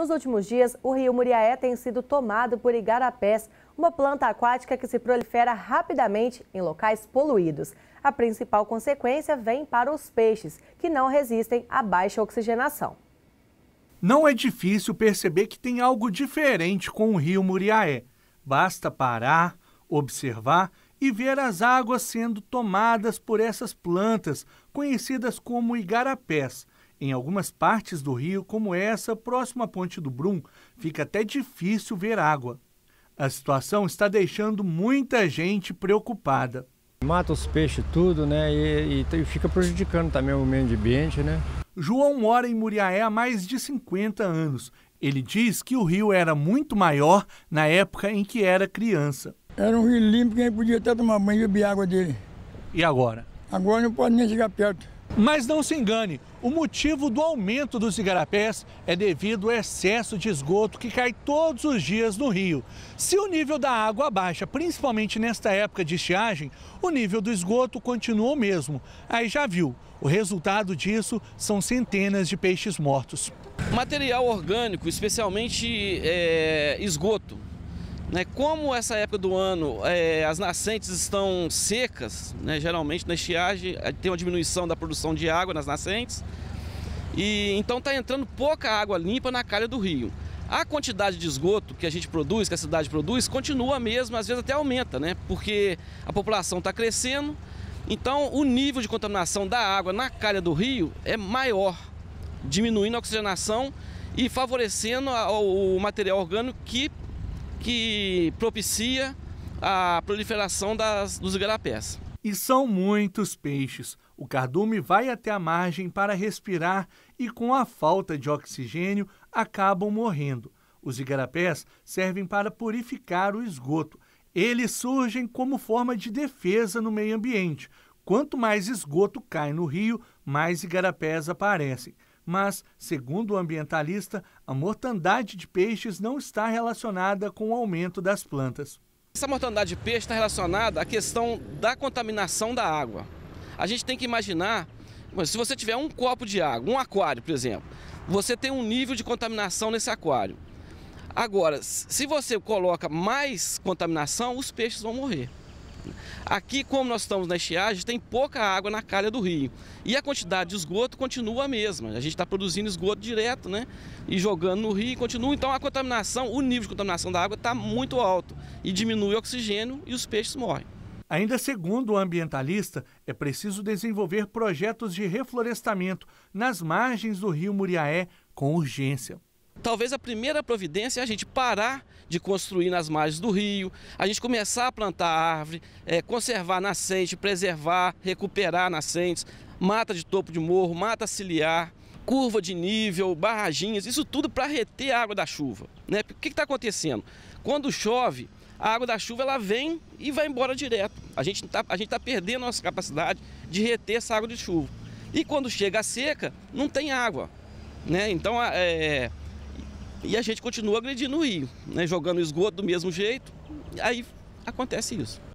Nos últimos dias, o rio Muriaé tem sido tomado por igarapés, uma planta aquática que se prolifera rapidamente em locais poluídos. A principal consequência vem para os peixes, que não resistem à baixa oxigenação. Não é difícil perceber que tem algo diferente com o rio Muriaé. Basta parar, observar e ver as águas sendo tomadas por essas plantas, conhecidas como igarapés, em algumas partes do rio, como essa, próxima à Ponte do Brum, fica até difícil ver água. A situação está deixando muita gente preocupada. Mata os peixes tudo, né? E, e, e fica prejudicando também o meio ambiente, né? João mora em Muriaé há mais de 50 anos. Ele diz que o rio era muito maior na época em que era criança. Era um rio limpo, que a gente podia até tomar banho e beber água dele. E agora? Agora não pode nem chegar perto. Mas não se engane, o motivo do aumento dos igarapés é devido ao excesso de esgoto que cai todos os dias no rio. Se o nível da água baixa, principalmente nesta época de estiagem, o nível do esgoto continua o mesmo. Aí já viu, o resultado disso são centenas de peixes mortos. Material orgânico, especialmente é, esgoto, né? Como essa época do ano é, as nascentes estão secas, né? geralmente na estiagem eh, tem uma diminuição da produção de água nas nascentes, e então está entrando pouca água limpa na calha do rio. A quantidade de esgoto que a gente produz, que a cidade produz, continua mesmo, às vezes até aumenta, né? Porque a população está crescendo, então o nível de contaminação da água na calha do rio é maior, diminuindo a oxigenação e favorecendo o material orgânico que que propicia a proliferação das, dos igarapés. E são muitos peixes. O cardume vai até a margem para respirar e, com a falta de oxigênio, acabam morrendo. Os igarapés servem para purificar o esgoto. Eles surgem como forma de defesa no meio ambiente. Quanto mais esgoto cai no rio, mais igarapés aparecem. Mas, segundo o ambientalista, a mortandade de peixes não está relacionada com o aumento das plantas. Essa mortandade de peixe está relacionada à questão da contaminação da água. A gente tem que imaginar, se você tiver um copo de água, um aquário, por exemplo, você tem um nível de contaminação nesse aquário. Agora, se você coloca mais contaminação, os peixes vão morrer. Aqui, como nós estamos na estiagem, tem pouca água na calha do rio. E a quantidade de esgoto continua a mesma. A gente está produzindo esgoto direto, né? E jogando no rio e continua. Então a contaminação, o nível de contaminação da água está muito alto. E diminui o oxigênio e os peixes morrem. Ainda segundo o ambientalista, é preciso desenvolver projetos de reflorestamento nas margens do rio Muriaé com urgência. Talvez a primeira providência é a gente parar de construir nas margens do rio, a gente começar a plantar árvore, é, conservar nascente, preservar, recuperar nascentes, mata de topo de morro, mata ciliar, curva de nível, barraginhas, isso tudo para reter a água da chuva. Né? O que está acontecendo? Quando chove, a água da chuva ela vem e vai embora direto. A gente está tá perdendo a nossa capacidade de reter essa água de chuva. E quando chega a seca, não tem água. Né? Então, é, e a gente continua agredindo o rio, né? jogando esgoto do mesmo jeito. Aí acontece isso.